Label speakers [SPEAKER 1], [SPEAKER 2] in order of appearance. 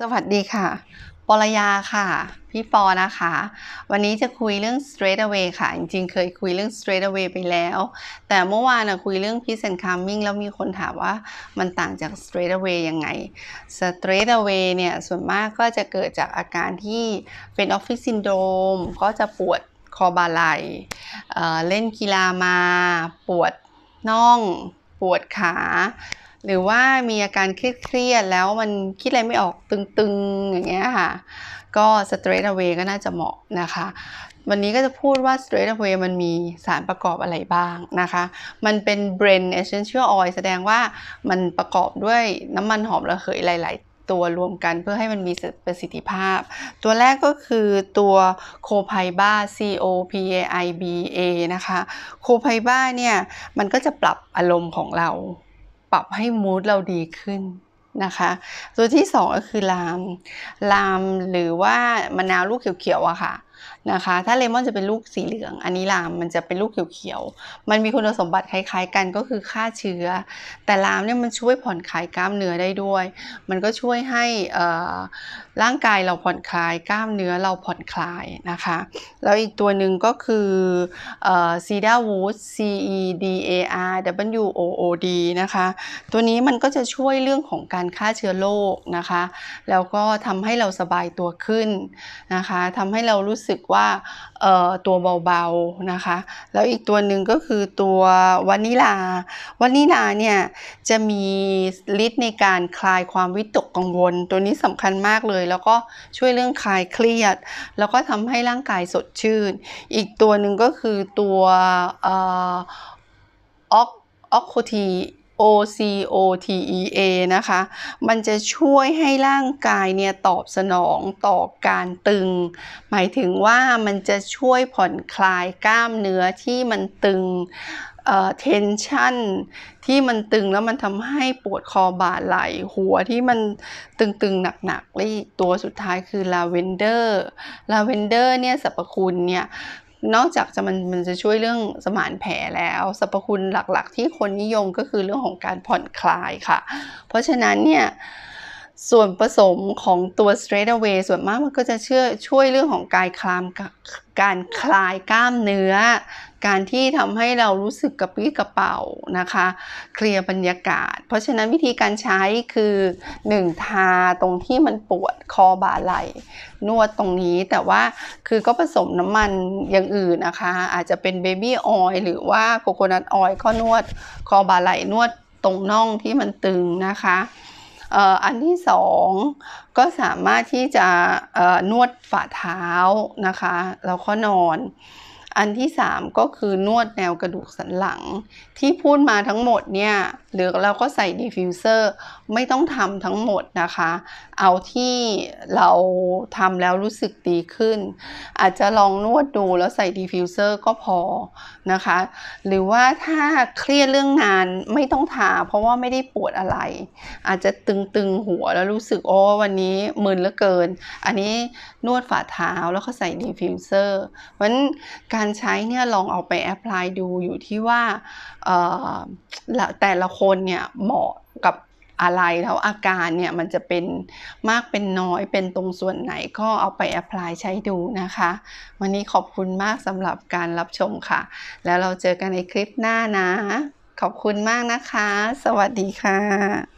[SPEAKER 1] สวัสดีค่ะปรยาค่ะ พี่ปอนะคะ วันนี้จะคุยเรื่อง straight away ค่ะ จริงๆ เคยคุยเรื่อง straight away ไปแล้ว แต่เมื่อวานนะคุยเรื่อง peace and calming แล้วมีคนถามว่ามันต่างจาก straight away ยังไง straight away เนี่ย ส่วนมากก็จะเกิดจากอาการที่เป็น office syndrome ก็จะปวดคอบาไหลเเล่นกีฬามา ปวดน่อง ปวดขาหรือว่ามีอาการเครียดแล้วมันคิดอะไรไม่ออกตึงๆอย่างเงี้ยค่ะ ก็ straight away ก็น่าจะเหมาะนะคะ วันนี้ก็จะพูดว่า straight away มันมีสารประกอบอะไรบ้างนะคะ มันเป็น brain essential oil แสดงว่ามันประกอบด้วยน้ำมันหอมระเหยหลายตัวรวมกันเพื่อให้มันมีประสิทธิภาพ ตัวแรกก็คือตัวโคไพบ้า C O P A I B A นะคะโคไพบ้าเนี่ยมันก็จะปรับอารมณ์ของเราปรับให้มูดเราดีขึ้นนะคะ ตัวที่สองก็คือลามลามหรือว่ามะนาวลูกเขียวๆอะค่ะนะคะถ้าเลมอนจะเป็นลูกสีเหลือง อันนี้ลามมันจะเป็นลูก เขียวๆมันมีคุณสมบัติคล้ายๆกันก็คือฆ่าเชื้อ แต่ลามเนี่ยมันช่วยผ่อนคลายกล้ามเนื้อได้ด้วย มันก็ช่วยให้ร่างกายเราผ่อนคลายกล้ามเนื้อเราผ่อนคลายนะคะแล้วอีกตัวหนึ่งก็คือซีดาวูด C E D A R W O O D นะคะตัวนี้มันก็จะช่วยเรื่องของการฆ่าเชื้อโรคนะคะแล้วก็ทำให้เราสบายตัวขึ้นนะคะทำให้เรารู้สึกว่าว่าตัวเบาๆนะคะ แล้วอีกตัวหนึ่งก็คือตัววานิลาวานิลาเนี่ยจะมีฤทธิ์ในการคลายความวิตกกังวล ตัวนี้สำคัญมากเลยแล้วก็ช่วยเรื่องคลายเครียด แล้วก็ทำให้ร่างกายสดชื่น อีกตัวหนึ่งก็คือตัวออกออกโคที O C O T E A นะคะ มันจะช่วยให้ร่างกายเนี่ยตอบสนองต่อการตึง หมายถึงว่ามันจะช่วยผ่อนคลายกล้ามเนื้อที่มันตึงเทนชันที่มันตึงแล้วมันทำให้ปวดคอบ่าไหล่หัวที่มันตึงๆ หนักๆ และอีกตัวสุดท้ายคือลาเวนเดอร์ ลาเวนเดอร์เนี่ยสรรพคุณเนี่ยนอกจากจะมันมันจะช่วยเรื่องสมานแผลแล้วสรรพคุณหลักๆที่คนนิยมก็คือเรื่องของการผ่อนคลายค่ะ เพราะฉะนั้นเนี่ย ส่วนผสมของตัว straight away ส่วนมากมันก็จะช่่ยช่วยเรื่องของการคลายการคลายกล้ามเนื้อการที่ทำให้เรารู้สึกกระปี้กระเป๋านะคะ เคลียร์บรรยากาศ เพราะฉะนั้นวิธีการใช้คือ1ทาตรงที่มันปวดคอบ่าไหล่นวดตรงนี้แต่ว่าคือก็ผสมน้ำมันอย่างอื่นนะคะ อาจจะเป็นเบบี้ออยล์หรือว่าโคโคนัทออยล์ก็นวดคอบ่าไหล่นวดตรงน่องที่มันตึงนะคะ อันที่สองก็สามารถที่จะนวดฝ่าเท้านะคะแล้วก็นอนอันที่ 3 ก็คือนวดแนวกระดูกสันหลังที่พูดมาทั้งหมดเนี่ยหรือเราก็ใส่ดีฟิวเซอร์ไม่ต้องทำทั้งหมดนะคะ เอาที่เราทำแล้วรู้สึกดีขึ้น อาจจะลองนวดดูแล้วใส่ดีฟิวเซอร์ก็พอนะคะ หรือว่าถ้าเครียดเรื่องงานไม่ต้องทาเพราะว่าไม่ได้ปวดอะไร อาจจะตึงๆหัวแล้วรู้สึกโอ้วันนี้มึนเหลือเกิน อันนี้นวดฝ่าเท้าแล้วก็ใส่ดีฟิวเซอร์เพราะฉะนั้นการการใช้เนี่ยลองเอาไปแอพพลายดูอยู่ที่ว่าแต่ละคนเนี่ยเหมาะกับอะไรแล้วอาการเนี่ยมันจะเป็นมากเป็นน้อยเป็นตรงส่วนไหนก็เอาไปแอพพลายใช้ดูนะคะ วันนี้ขอบคุณมากสำหรับการรับชมค่ะ แล้วเราเจอกันในคลิปหน้านะ ขอบคุณมากนะคะ สวัสดีค่ะ